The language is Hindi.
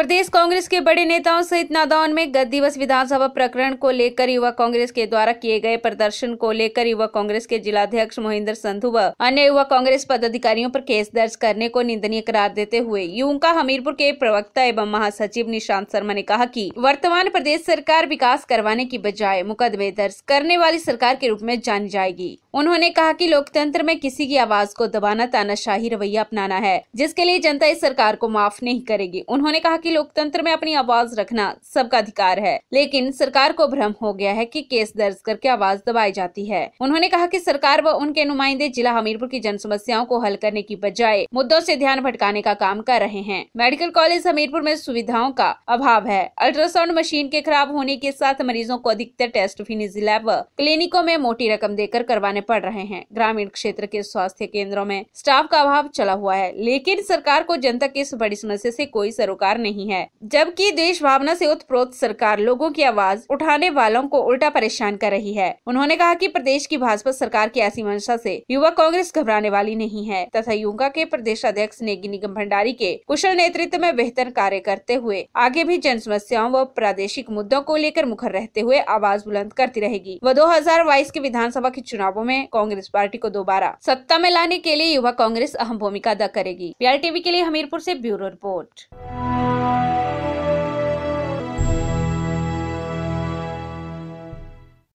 प्रदेश कांग्रेस के बड़े नेताओं सहित नादौन में गत दिवस विधानसभा प्रकरण को लेकर युवा कांग्रेस के द्वारा किए गए प्रदर्शन को लेकर युवा कांग्रेस के जिलाध्यक्ष मोहिंदर संधु व अन्य युवा कांग्रेस पदाधिकारियों पर केस दर्ज करने को निंदनीय करार देते हुए युवका हमीरपुर के प्रवक्ता एवं महासचिव निशांत शर्मा ने कहा की वर्तमान प्रदेश सरकार विकास करवाने की बजाय मुकदमे दर्ज करने वाली सरकार के रूप में जानी जाएगी उन्होंने कहा की लोकतंत्र में किसी की आवाज को दबाना तानाशाही रवैया अपनाना है जिसके लिए जनता इस सरकार को माफ नहीं करेगी उन्होंने कहा की कि लोकतंत्र में अपनी आवाज रखना सबका अधिकार है लेकिन सरकार को भ्रम हो गया है कि केस दर्ज करके आवाज दबाई जाती है उन्होंने कहा कि सरकार व उनके नुमाइंदे जिला हमीरपुर की जन समस्याओं को हल करने की बजाय मुद्दों से ध्यान भटकाने का काम कर रहे हैं मेडिकल कॉलेज हमीरपुर में सुविधाओं का अभाव है अल्ट्रासाउंड मशीन के खराब होने के साथ मरीजों को अधिकतर टेस्ट फी निजी लैब क्लिनिकों में मोटी रकम देकर करवाने पड़ रहे हैं ग्रामीण क्षेत्र के स्वास्थ्य केंद्रों में स्टाफ का अभाव चला हुआ है लेकिन सरकार को जनता की इस बड़ी समस्या से कोई सरोकार नहीं नहीं है जबकि देश भावना से उत्प्रोत सरकार लोगों की आवाज उठाने वालों को उल्टा परेशान कर रही है उन्होंने कहा कि प्रदेश की भाजपा सरकार की ऐसी मंशा से युवा कांग्रेस घबराने वाली नहीं है तथा युवा के प्रदेश अध्यक्ष नेगी निगम भंडारी के कुशल नेतृत्व में बेहतर कार्य करते हुए आगे भी जन समस्याओं व प्रादेशिक मुद्दों को लेकर मुखर रहते हुए आवाज बुलंद करती रहेगी वह दो के विधानसभा के चुनावों में कांग्रेस पार्टी को दोबारा सत्ता में लाने के लिए युवा कांग्रेस अहम भूमिका अदा करेगी पी के लिए हमीरपुर ऐसी ब्यूरो रिपोर्ट